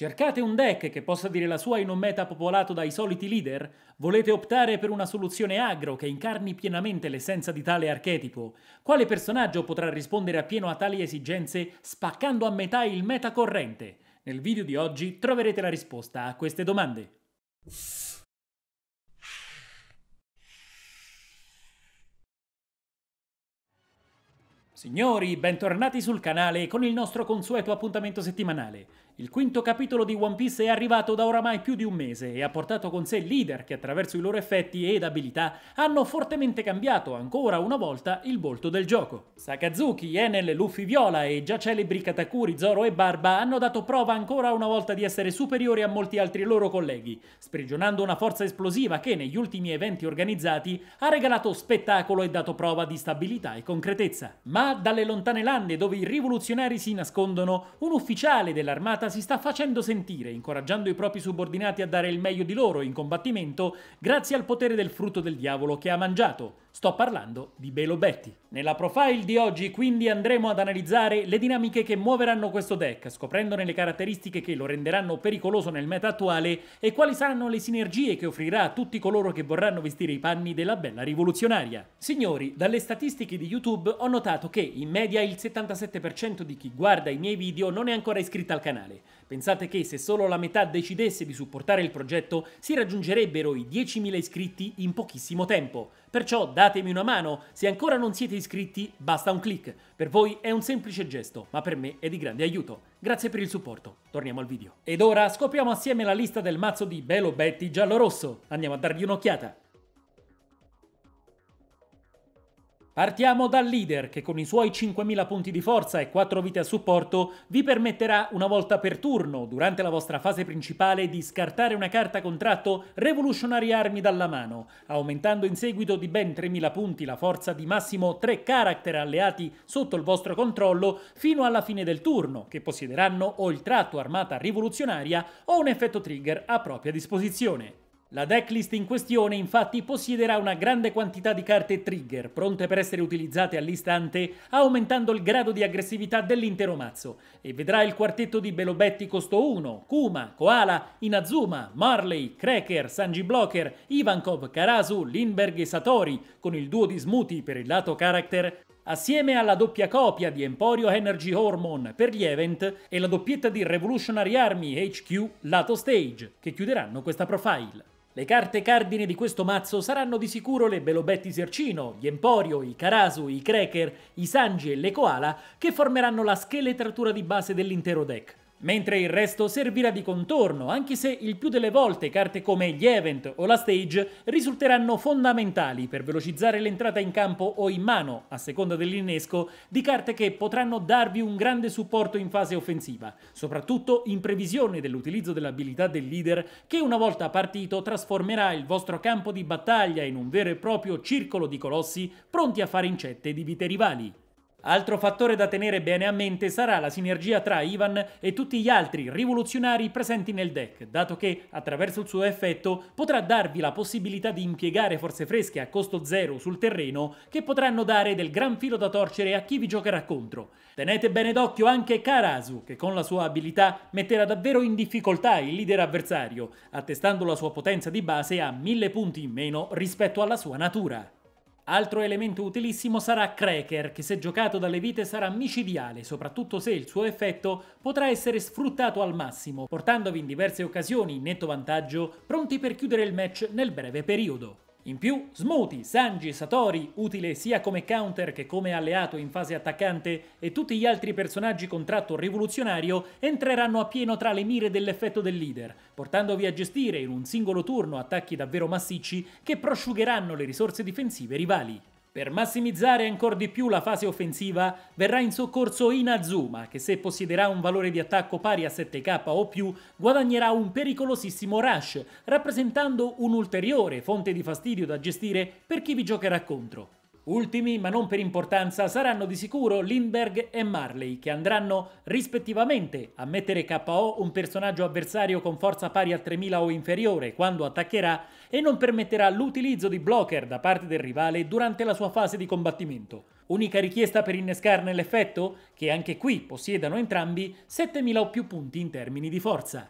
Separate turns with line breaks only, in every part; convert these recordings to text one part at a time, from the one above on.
Cercate un deck che possa dire la sua in un meta popolato dai soliti leader? Volete optare per una soluzione agro che incarni pienamente l'essenza di tale archetipo? Quale personaggio potrà rispondere appieno a tali esigenze spaccando a metà il meta corrente? Nel video di oggi troverete la risposta a queste domande. Signori, bentornati sul canale con il nostro consueto appuntamento settimanale. Il quinto capitolo di One Piece è arrivato da oramai più di un mese e ha portato con sé leader che attraverso i loro effetti ed abilità hanno fortemente cambiato ancora una volta il volto del gioco. Sakazuki, Enel, Luffy Viola e già celebri Katakuri, Zoro e Barba hanno dato prova ancora una volta di essere superiori a molti altri loro colleghi, sprigionando una forza esplosiva che negli ultimi eventi organizzati ha regalato spettacolo e dato prova di stabilità e concretezza. Ma dalle lontane lande dove i rivoluzionari si nascondono, un ufficiale dell'armata si sta facendo sentire, incoraggiando i propri subordinati a dare il meglio di loro in combattimento grazie al potere del frutto del diavolo che ha mangiato, Sto parlando di Belo Betty. Nella profile di oggi quindi andremo ad analizzare le dinamiche che muoveranno questo deck, scoprendone le caratteristiche che lo renderanno pericoloso nel meta attuale e quali saranno le sinergie che offrirà a tutti coloro che vorranno vestire i panni della bella rivoluzionaria. Signori, dalle statistiche di YouTube ho notato che in media il 77% di chi guarda i miei video non è ancora iscritto al canale. Pensate che se solo la metà decidesse di supportare il progetto si raggiungerebbero i 10.000 iscritti in pochissimo tempo. Perciò datemi una mano, se ancora non siete iscritti basta un clic. Per voi è un semplice gesto, ma per me è di grande aiuto. Grazie per il supporto, torniamo al video. Ed ora scopriamo assieme la lista del mazzo di Belo Betty giallo-rosso. Andiamo a dargli un'occhiata. Partiamo dal leader che con i suoi 5.000 punti di forza e 4 vite a supporto vi permetterà una volta per turno, durante la vostra fase principale, di scartare una carta contratto Revolutionary Army dalla mano, aumentando in seguito di ben 3.000 punti la forza di massimo 3 character alleati sotto il vostro controllo fino alla fine del turno, che possiederanno o il tratto armata rivoluzionaria o un effetto trigger a propria disposizione. La decklist in questione infatti possiederà una grande quantità di carte trigger, pronte per essere utilizzate all'istante, aumentando il grado di aggressività dell'intero mazzo, e vedrà il quartetto di Belobetti Costo 1, Kuma, Koala, Inazuma, Marley, Cracker, Sanji Blocker, Ivankov, Karasu, Lindbergh e Satori, con il duo di Smuti per il lato character, assieme alla doppia copia di Emporio Energy Hormone per gli event e la doppietta di Revolutionary Army HQ lato stage, che chiuderanno questa profile. Le carte cardine di questo mazzo saranno di sicuro le Belobetti Sercino, gli Emporio, i Karasu, i Cracker, i Sanji e le Koala, che formeranno la scheletratura di base dell'intero deck mentre il resto servirà di contorno, anche se il più delle volte carte come gli event o la stage risulteranno fondamentali per velocizzare l'entrata in campo o in mano, a seconda dell'innesco, di carte che potranno darvi un grande supporto in fase offensiva, soprattutto in previsione dell'utilizzo dell'abilità del leader che una volta partito trasformerà il vostro campo di battaglia in un vero e proprio circolo di colossi pronti a fare incette di vite rivali. Altro fattore da tenere bene a mente sarà la sinergia tra Ivan e tutti gli altri rivoluzionari presenti nel deck, dato che, attraverso il suo effetto, potrà darvi la possibilità di impiegare forze fresche a costo zero sul terreno che potranno dare del gran filo da torcere a chi vi giocherà contro. Tenete bene d'occhio anche Karasu, che con la sua abilità metterà davvero in difficoltà il leader avversario, attestando la sua potenza di base a 1000 punti in meno rispetto alla sua natura. Altro elemento utilissimo sarà Cracker, che se giocato dalle vite sarà micidiale, soprattutto se il suo effetto potrà essere sfruttato al massimo, portandovi in diverse occasioni in netto vantaggio, pronti per chiudere il match nel breve periodo. In più, Smoothie, Sanji, Satori, utile sia come counter che come alleato in fase attaccante, e tutti gli altri personaggi con tratto rivoluzionario entreranno appieno tra le mire dell'effetto del leader, portandovi a gestire in un singolo turno attacchi davvero massicci che prosciugheranno le risorse difensive rivali. Per massimizzare ancora di più la fase offensiva verrà in soccorso Inazuma che se possiederà un valore di attacco pari a 7k o più guadagnerà un pericolosissimo rush rappresentando un'ulteriore fonte di fastidio da gestire per chi vi giocherà contro. Ultimi, ma non per importanza, saranno di sicuro Lindbergh e Marley, che andranno rispettivamente a mettere KO un personaggio avversario con forza pari a 3000 o inferiore quando attaccherà e non permetterà l'utilizzo di blocker da parte del rivale durante la sua fase di combattimento. Unica richiesta per innescarne l'effetto? Che anche qui possiedano entrambi 7000 o più punti in termini di forza.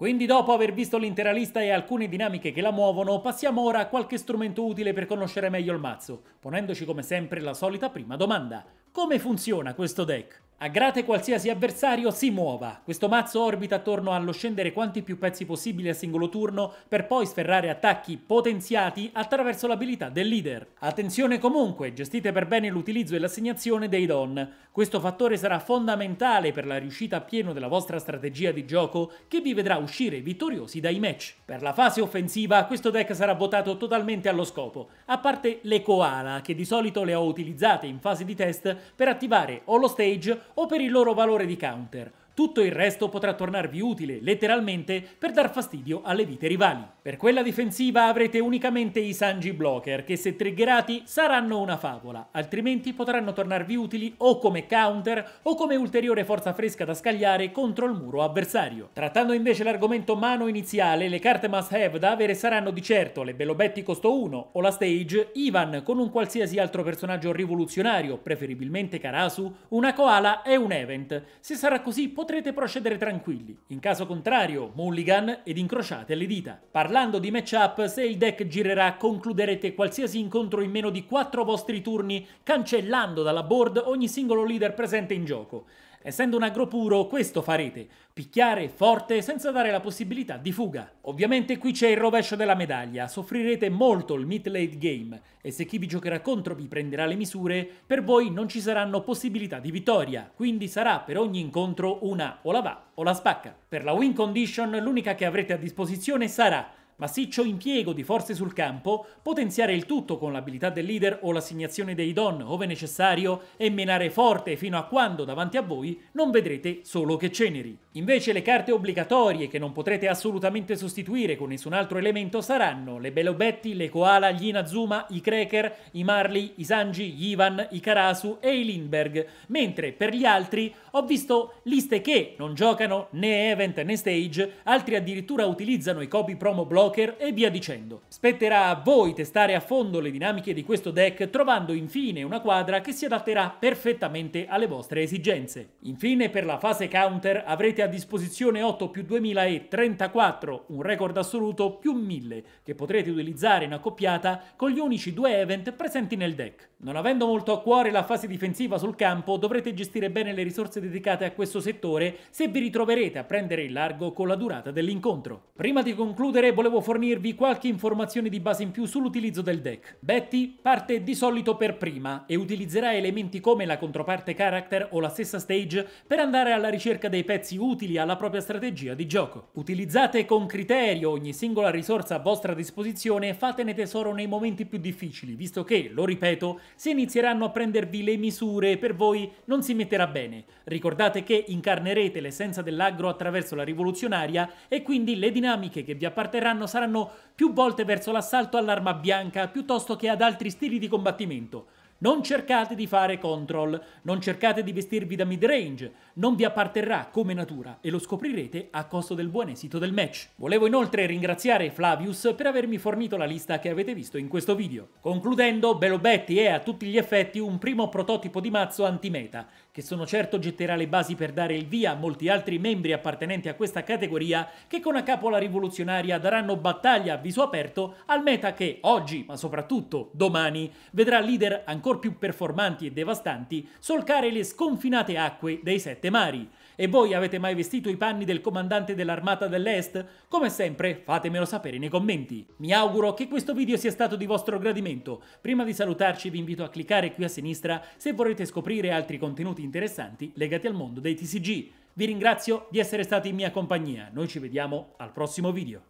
Quindi dopo aver visto l'intera lista e alcune dinamiche che la muovono, passiamo ora a qualche strumento utile per conoscere meglio il mazzo, ponendoci come sempre la solita prima domanda. Come funziona questo deck? A grate qualsiasi avversario si muova. Questo mazzo orbita attorno allo scendere quanti più pezzi possibili a singolo turno per poi sferrare attacchi potenziati attraverso l'abilità del leader. Attenzione comunque, gestite per bene l'utilizzo e l'assegnazione dei don. Questo fattore sarà fondamentale per la riuscita a pieno della vostra strategia di gioco che vi vedrà uscire vittoriosi dai match. Per la fase offensiva questo deck sarà votato totalmente allo scopo, a parte le koala che di solito le ho utilizzate in fase di test per attivare o lo stage o per il loro valore di counter, tutto il resto potrà tornarvi utile, letteralmente, per dar fastidio alle vite rivali. Per quella difensiva avrete unicamente i Sanji Blocker, che se triggerati saranno una favola, altrimenti potranno tornarvi utili o come counter o come ulteriore forza fresca da scagliare contro il muro avversario. Trattando invece l'argomento mano iniziale, le carte must have da avere saranno di certo le Bellobetti costo 1 o la stage, Ivan con un qualsiasi altro personaggio rivoluzionario, preferibilmente Karasu, una koala e un event. Se sarà così potete potrete procedere tranquilli, in caso contrario mulligan ed incrociate le dita. Parlando di matchup, se il deck girerà concluderete qualsiasi incontro in meno di 4 vostri turni cancellando dalla board ogni singolo leader presente in gioco. Essendo un agro puro, questo farete, picchiare forte senza dare la possibilità di fuga. Ovviamente qui c'è il rovescio della medaglia, soffrirete molto il mid-late game e se chi vi giocherà contro vi prenderà le misure, per voi non ci saranno possibilità di vittoria, quindi sarà per ogni incontro una o la va o la spacca. Per la win condition l'unica che avrete a disposizione sarà massiccio impiego di forze sul campo, potenziare il tutto con l'abilità del leader o l'assegnazione dei don, ove necessario, e menare forte fino a quando davanti a voi non vedrete solo che ceneri. Invece le carte obbligatorie che non potrete assolutamente sostituire con nessun altro elemento saranno le Belobetti, le Koala, gli Inazuma, i Cracker, i Marley, i Sanji, gli Ivan, i Karasu e i Lindbergh, mentre per gli altri ho visto liste che non giocano né event né stage, altri addirittura utilizzano i copy promo blog poker e via dicendo. Spetterà a voi testare a fondo le dinamiche di questo deck trovando infine una quadra che si adatterà perfettamente alle vostre esigenze. Infine per la fase counter avrete a disposizione 8 più 2034, un record assoluto più 1000, che potrete utilizzare in accoppiata con gli unici due event presenti nel deck. Non avendo molto a cuore la fase difensiva sul campo dovrete gestire bene le risorse dedicate a questo settore se vi ritroverete a prendere il largo con la durata dell'incontro. Prima di concludere volevo fornirvi qualche informazione di base in più sull'utilizzo del deck. Betty parte di solito per prima e utilizzerà elementi come la controparte character o la stessa stage per andare alla ricerca dei pezzi utili alla propria strategia di gioco. Utilizzate con criterio ogni singola risorsa a vostra disposizione e fatene tesoro nei momenti più difficili, visto che, lo ripeto, se inizieranno a prendervi le misure per voi non si metterà bene. Ricordate che incarnerete l'essenza dell'aggro attraverso la rivoluzionaria e quindi le dinamiche che vi apparterranno saranno più volte verso l'assalto all'arma bianca piuttosto che ad altri stili di combattimento, non cercate di fare control, non cercate di vestirvi da midrange, non vi apparterrà come natura e lo scoprirete a costo del buon esito del match. Volevo inoltre ringraziare Flavius per avermi fornito la lista che avete visto in questo video. Concludendo, Belobetti è a tutti gli effetti un primo prototipo di mazzo anti-meta, che sono certo getterà le basi per dare il via a molti altri membri appartenenti a questa categoria che con a capo la rivoluzionaria daranno battaglia a viso aperto al meta che oggi, ma soprattutto domani, vedrà leader ancora ancora più performanti e devastanti, solcare le sconfinate acque dei Sette Mari. E voi avete mai vestito i panni del comandante dell'Armata dell'Est? Come sempre, fatemelo sapere nei commenti. Mi auguro che questo video sia stato di vostro gradimento. Prima di salutarci vi invito a cliccare qui a sinistra se vorrete scoprire altri contenuti interessanti legati al mondo dei TCG. Vi ringrazio di essere stati in mia compagnia, noi ci vediamo al prossimo video.